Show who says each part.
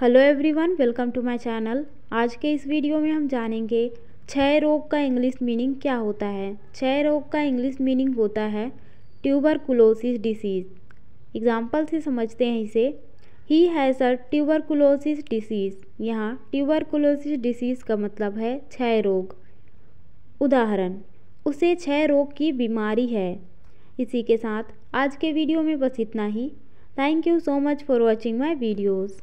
Speaker 1: hello everyone welcome to my channel आज के इस वीडियो में हम जानेंगे क्षय रोग का इंग्लिश मीनिंग क्या होता है क्षय रोग का इंग्लिश मीनिंग होता है ट्यूबरकुलोसिस डिसीज़ एग्जाम्पल से समझते हैं इसे ही हैज़ अ ट्यूबरकुलोसिस डिसीज़ यहाँ ट्यूबरकुलोसिस डिसीज़ का मतलब है क्षय रोग उदाहरण उसे क्षय रोग की बीमारी है इसी के साथ आज के वीडियो में बस इतना ही thank you so much for watching my videos